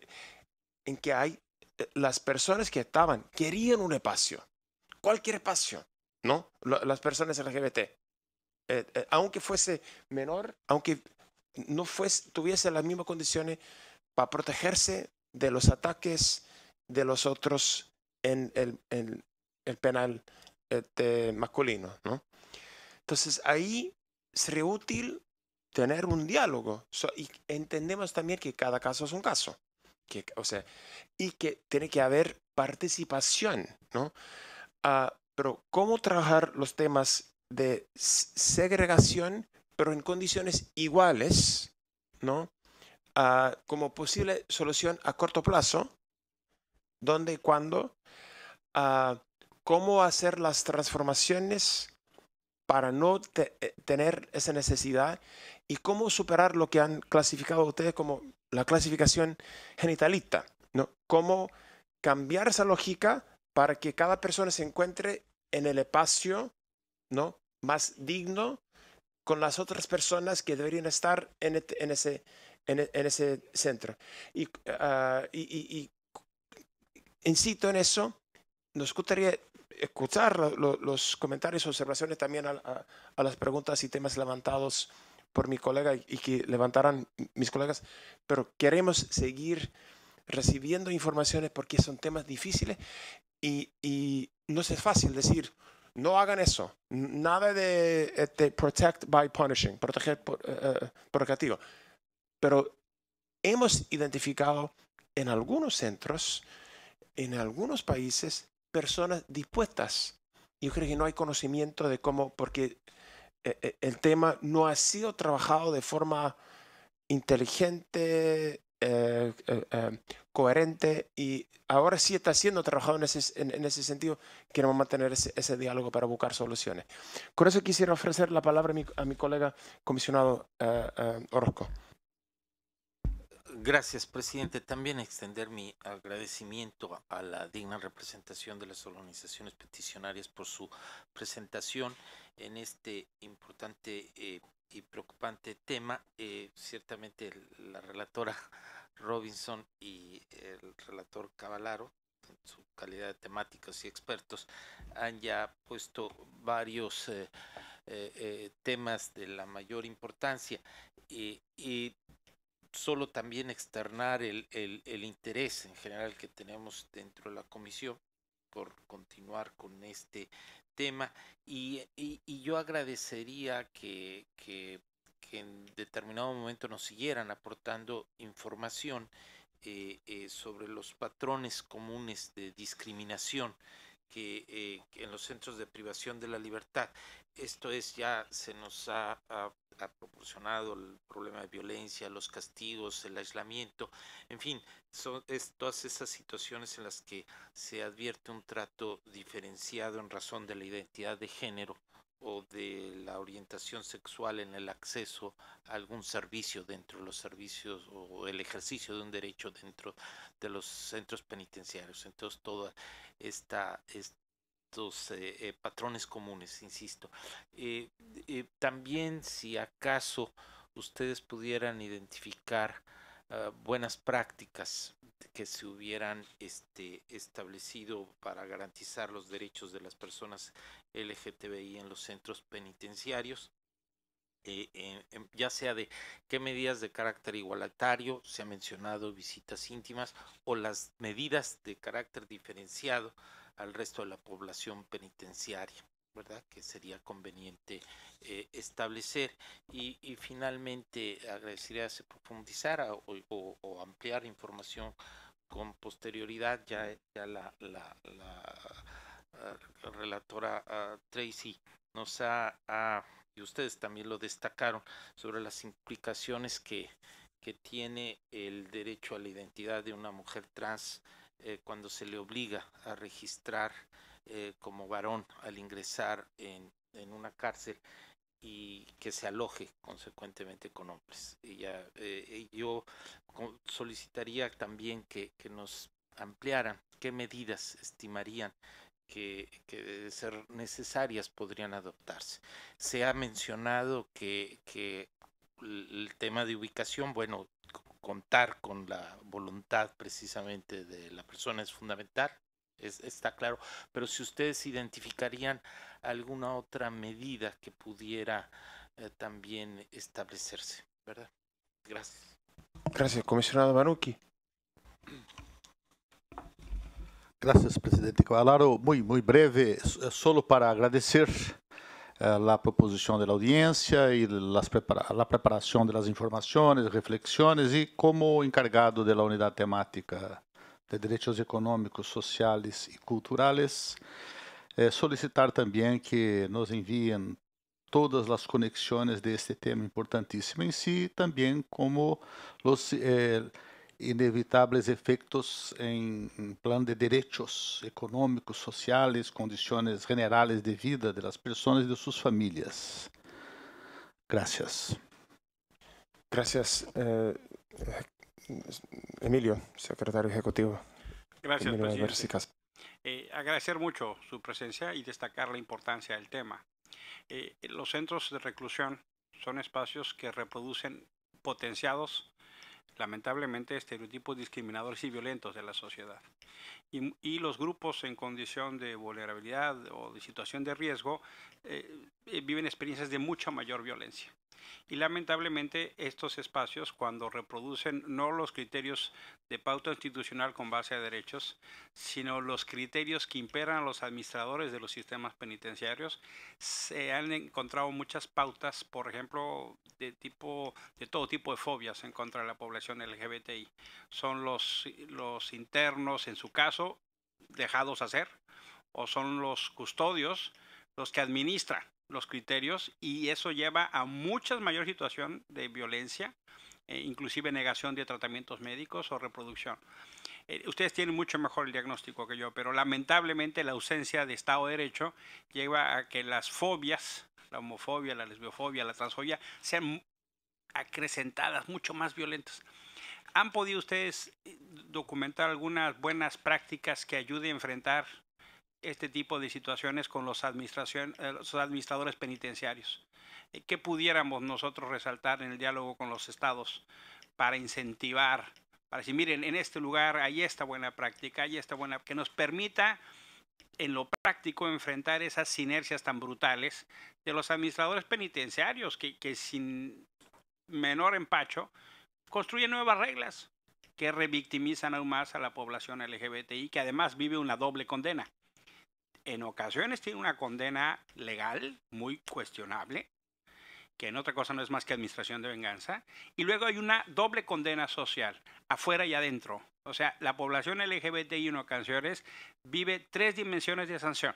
en que hay eh, las personas que estaban, querían un espacio, cualquier espacio, ¿no? Las personas LGBT. eh, aunque fuese menor, aunque no tuviese las mismas condiciones para protegerse de los ataques de los otros en el, penal este, masculino. Entonces ahí sería útil tener un diálogo y entendemos también que cada caso es un caso. Que, y que tiene que haber participación, ¿no? Ah, pero ¿cómo trabajar los temas de segregación pero en condiciones iguales, ¿no? como posible solución a corto plazo, dónde y cuándo, cómo hacer las transformaciones para no eh, tener esa necesidad y cómo superar lo que han clasificado ustedes como la clasificación genitalista, ¿no? Cómo cambiar esa lógica para que cada persona se encuentre en el espacio, ¿no? Más digno con las otras personas que deberían estar en, en ese, e, en, ese centro. Y, ah, y, incito en eso, nos gustaría escuchar los comentarios, observaciones también a, las preguntas y temas levantados por mi colega y que levantarán mis colegas, pero queremos seguir recibiendo informaciones porque son temas difíciles y, y no es fácil decir, no hagan eso. Nada de este, protect by punishing, proteger eh, eh, por, Pero hemos identificado en algunos centros, en algunos países, personas dispuestas. Yo creo que no hay conocimiento de cómo, porque eh, el tema no ha sido trabajado de forma inteligente, eh, eh, eh, coherente y ahora sí está siendo trabajado en ese, en, ese sentido, queremos mantener ese, diálogo para buscar soluciones. Con eso quisiera ofrecer la palabra a mi, colega comisionado Orozco. Gracias, presidente. También extender mi agradecimiento a la digna representación de las organizaciones peticionarias por su presentación en este importante y preocupante tema. ciertamente la relatora Robinson y el relator Cavalaro, en su calidad de temáticos y expertos, han ya puesto varios eh, eh, eh, temas de la mayor importancia y, solo también externar el, interés en general que tenemos dentro de la comisión por continuar con este tema y, yo agradecería que, que que en determinado momento nos siguieran aportando información eh, eh, sobre los patrones comunes de discriminación eh, que, en los centros de privación de la libertad. Esto es, ya se nos ha, proporcionado el problema de violencia, los castigos, el aislamiento, en fin, son todas esas situaciones en las que se advierte un trato diferenciado en razón de la identidad de género o de la orientación sexual en el acceso a algún servicio dentro de los servicios o el ejercicio de un derecho dentro de los centros penitenciarios. Entonces, toda esta, estos eh, eh, patrones comunes, insisto. Eh, también si acaso ustedes pudieran identificar ah, buenas prácticas que se hubieran este, establecido para garantizar los derechos de las personas LGTBI en los centros penitenciarios. Eh, eh, em, ya sea de qué medidas de carácter igualitario, se ha mencionado visitas íntimas, o las medidas de carácter diferenciado al resto de la población penitenciaria. ¿verdad? que sería conveniente eh, establecer. Y, finalmente agradecería se profundizara o, o, ampliar información con posterioridad. Ya, ya la, la, la, relatora ah, Tracy nos ha, ah, y ustedes también lo destacaron, sobre las implicaciones que, tiene el derecho a la identidad de una mujer trans eh, cuando se le obliga a registrar eh, como varón al ingresar en, una cárcel y que se aloje consecuentemente con hombres. Eh, yo solicitaría también que, nos ampliaran qué medidas estimarían que, de ser necesarias podrían adoptarse. Se ha mencionado que el tema de ubicación, bueno, contar con la voluntad precisamente de la persona es fundamental está claro, pero si ustedes identificarían alguna otra medida que pudiera eh, también establecerse, ¿verdad? Gracias. Gracias, comisionado Manuki. Gracias, presidente Cavalaro. Muy, muy breve, eh, solo para agradecer eh, la proposición de la audiencia y las la preparación de las informaciones, reflexiones y como encargado de la unidad temática de Direitos Econômicos, Sociais e Culturais. Eh, solicitar também que nos enviem todas as conexões deste tema importantíssimo em si, também como os eh, inevitáveis efeitos em, em plano de direitos econômicos, sociais, condições generais de vida de pessoas e de suas famílias. Graças. Graças. Eh, Emilio, secretario ejecutivo. Gracias, presidente. Eh, agradecer mucho su presencia y destacar la importancia del tema. Eh, los centros de reclusión son espacios que reproducen potenciados, lamentablemente, estereotipos discriminadores y violentos de la sociedad. Y, los grupos en condición de vulnerabilidad o de situación de riesgo eh, viven experiencias de mucha mayor violencia. Y lamentablemente estos espacios, cuando reproducen no los criterios de pauta institucional con base a derechos, sino los criterios que imperan a los administradores de los sistemas penitenciarios, se han encontrado muchas pautas, por ejemplo, de tipo de todo tipo de fobias en contra de la población LGBTI. Son los, los internos, en su caso, dejados a hacer, o son los custodios los que administran los criterios y eso lleva a muchas mayor situación de violencia, eh, inclusive negación de tratamientos médicos o reproducción. Eh, ustedes tienen mucho mejor el diagnóstico que yo, pero lamentablemente la ausencia de Estado de Derecho lleva a que las fobias, la homofobia, la lesbiofobia, la transfobia, sean acrecentadas, mucho más violentas. ¿Han podido ustedes eh, documentar algunas buenas prácticas que ayuden a enfrentar este tipo de situaciones con los, administración, eh, los administradores penitenciarios. Eh, ¿Qué pudiéramos nosotros resaltar en el diálogo con los estados para incentivar, para decir, miren, en este lugar hay esta buena práctica, hay esta buena, que nos permita en lo práctico enfrentar esas sinergias tan brutales de los administradores penitenciarios que, que sin menor empacho construyen nuevas reglas que revictimizan aún más a la población LGBTI, que además vive una doble condena en ocasiones tiene una condena legal muy cuestionable, que en otra cosa no es más que administración de venganza, y luego hay una doble condena social, afuera y adentro. O sea, la población LGBTI en ocasiones vive tres dimensiones de sanción.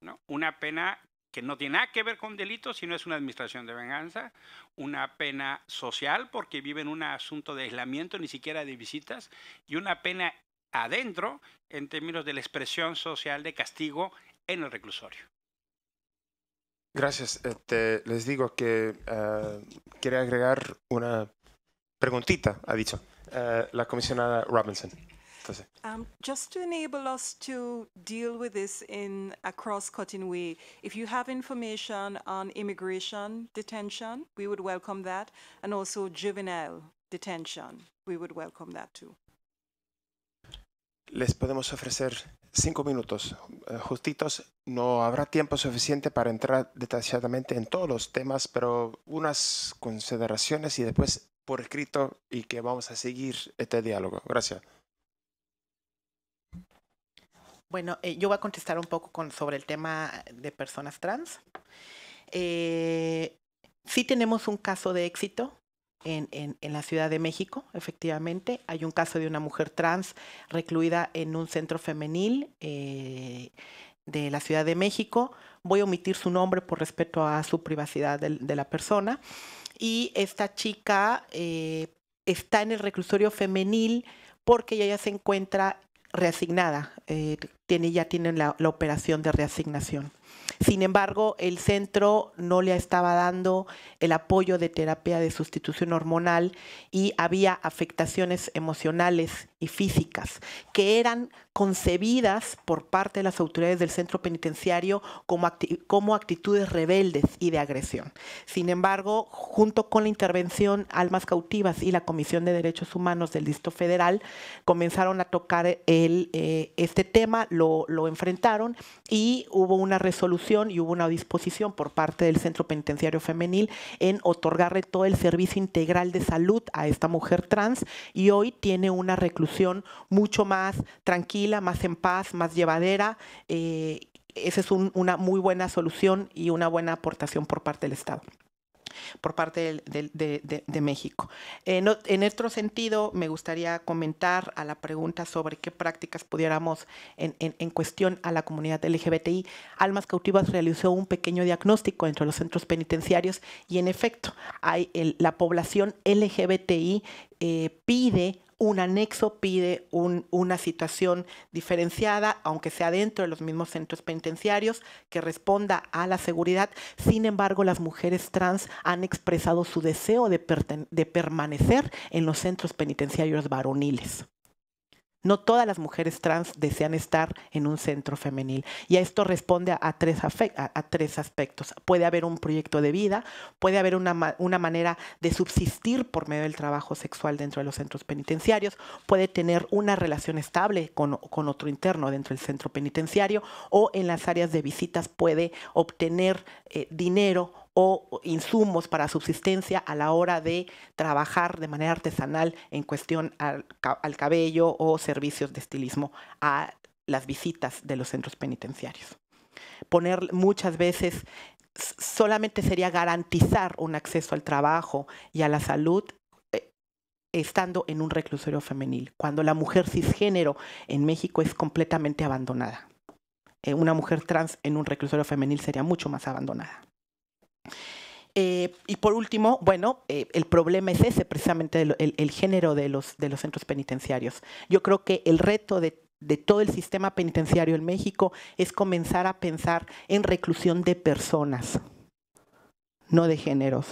¿no? Una pena que no tiene nada que ver con delitos, sino es una administración de venganza, una pena social porque vive en un asunto de aislamiento, ni siquiera de visitas, y una pena adentro en términos de la expresión social de castigo en el reclusorio. Gracias. Este, les digo que eh, quiere agregar una preguntita, ha dicho eh, la comisionada Robinson. Um, just to enable us to deal with this in a cross-cutting way, if you have information on immigration detention, we would welcome that, and also juvenile detention, we would welcome that too les podemos ofrecer cinco minutos eh, justitos. No habrá tiempo suficiente para entrar detalladamente en todos los temas, pero unas consideraciones y después por escrito y que vamos a seguir este diálogo. Gracias. Bueno, eh, yo voy a contestar un poco con, sobre el tema de personas trans. Eh, sí tenemos un caso de éxito en, la Ciudad de México, efectivamente. Hay un caso de una mujer trans recluida en un centro femenil eh, de la Ciudad de México. Voy a omitir su nombre por respeto a su privacidad de, la persona. Y esta chica eh, está en el reclusorio femenil porque ella ya se encuentra reasignada. Eh, tiene, ya tienen la, operación de reasignación. Sin embargo, el centro no le estaba dando el apoyo de terapia de sustitución hormonal y había afectaciones emocionales y físicas que eran concebidas por parte de las autoridades del centro penitenciario como, como actitudes rebeldes y de agresión. Sin embargo, junto con la intervención Almas Cautivas y la Comisión de Derechos Humanos del Distrito Federal, comenzaron a tocar el, eh, este tema, lo, enfrentaron y hubo una resolución y hubo una disposición por parte del Centro Penitenciario Femenil en otorgarle todo el servicio integral de salud a esta mujer trans y hoy tiene una reclusión mucho más tranquila, más en paz, más llevadera. Eh, esa es una muy buena solución y una buena aportación por parte del Estado por parte de, de, México. En, otro sentido, me gustaría comentar a la pregunta sobre qué prácticas pudiéramos en, cuestión a la comunidad LGBTI. Almas Cautivas realizó un pequeño diagnóstico entre los centros penitenciarios y en efecto, hay la población LGBTI eh, pide un anexo pide una situación diferenciada, aunque sea dentro de los mismos centros penitenciarios, que responda a la seguridad. Sin embargo, las mujeres trans han expresado su deseo de permanecer en los centros penitenciarios varoniles. No todas las mujeres trans desean estar en un centro femenil. Y a esto responde a, tres, aspectos. Puede haber un proyecto de vida, puede haber una, manera de subsistir por medio del trabajo sexual dentro de los centros penitenciarios, puede tener una relación estable con, otro interno dentro del centro penitenciario o en las áreas de visitas puede obtener eh, dinero o insumos para subsistencia a la hora de trabajar de manera artesanal en cuestión al, cabello o servicios de estilismo a las visitas de los centros penitenciarios. Poner muchas veces solamente sería garantizar un acceso al trabajo y a la salud eh, estando en un reclusorio femenil, cuando la mujer cisgénero en México es completamente abandonada. Eh, una mujer trans en un reclusorio femenil sería mucho más abandonada. Eh, y por último, bueno, eh, el problema es ese, precisamente el, género de los, centros penitenciarios. Yo creo que el reto de todo el sistema penitenciario en México es comenzar a pensar en reclusión de personas, no de géneros.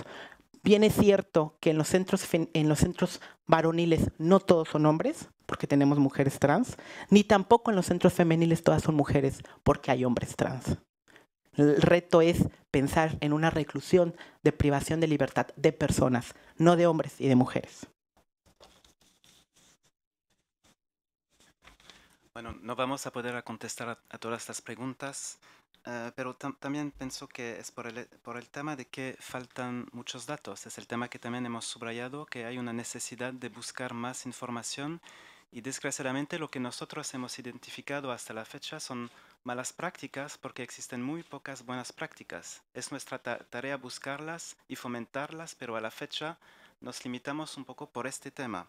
Bien es cierto que en centros, en los centros varoniles no todos son hombres, porque tenemos mujeres trans, ni tampoco en los centros femeniles todas son mujeres, porque hay hombres trans. El reto es pensar en una reclusión de privación de libertad de personas, no de hombres y de mujeres. Bueno, no vamos a poder contestar a, todas estas preguntas, eh, pero también pienso que es por el, por el tema de que faltan muchos datos. Es el tema que también hemos subrayado, que hay una necesidad de buscar más información y desgraciadamente lo que nosotros hemos identificado hasta la fecha son malas prácticas porque existen muy pocas buenas prácticas. Es nuestra tarea buscarlas y fomentarlas, pero a la fecha nos limitamos un poco por este tema.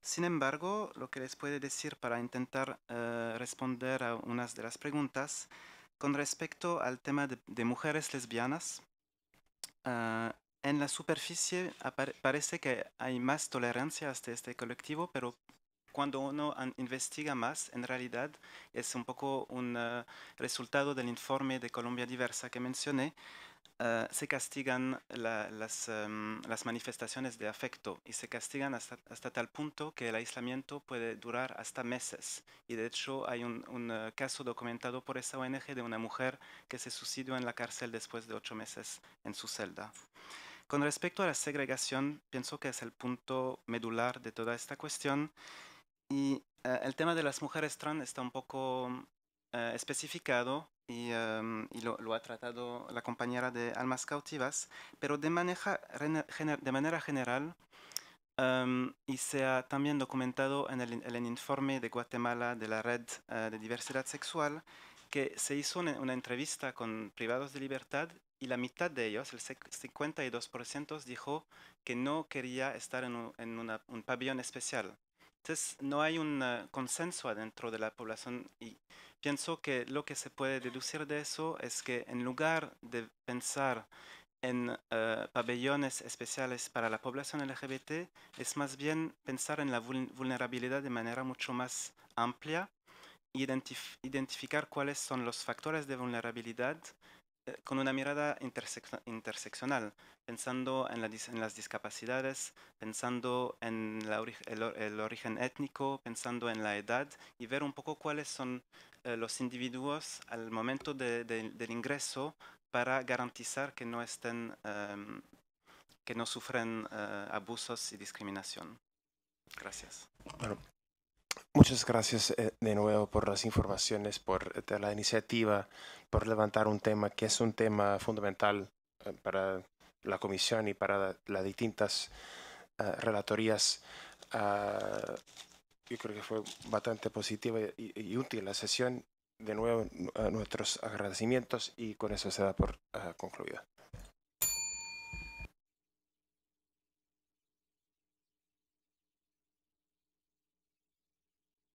Sin embargo, lo que les puedo decir para intentar eh, responder a unas de las preguntas, con respecto al tema de, mujeres lesbianas, eh, en la superficie parece que hay más tolerancia hasta este colectivo, pero cuando uno investiga más, en realidad es un poco un eh, resultado del informe de Colombia Diversa que mencioné, eh, se castigan em, las, manifestaciones de afecto y se castigan hasta, tal punto que el aislamiento puede durar hasta meses. Y de hecho hay un, eh, caso documentado por esa ONG de una mujer que se suicidó en la cárcel después de ocho meses en su celda. Con respecto a la segregación, pienso que es el punto medular de toda esta cuestión y eh, el tema de las mujeres trans está un poco mm, eh, especificado y, em, lo, ha tratado la compañera de Almas Cautivas, pero de, de manera general em, y se ha también documentado en el, informe de Guatemala de la Red eh, de Diversidad Sexual, que se hizo una, entrevista con privados de libertad y la mitad de ellos, el 52%, dijo que no quería estar en un pabellón especial, entonces, no hay un ah, consenso adentro de la población y pienso que lo que se puede deducir de eso es que en lugar de pensar en ah, pabellones especiales para la población LGBT, es más bien pensar en la vulnerabilidad de manera mucho más amplia, e identificar cuáles son los factores de vulnerabilidad con una mirada interseccional, pensando en, en, las discapacidades, pensando en el, origen étnico, pensando en la edad y ver un poco cuáles son eh, los individuos al momento del ingreso para garantizar que no estén, em, que no sufren eh, abusos y discriminación. Gracias. Muchas gracias eh, de nuevo por las informaciones, por eh, la iniciativa, por levantar un tema que es un tema fundamental eh, para la comisión y para las distintas relatorías. Ah, yo creo que fue bastante positiva y, útil la sesión. De nuevo, nuestros agradecimientos y con eso se da por ah, concluida.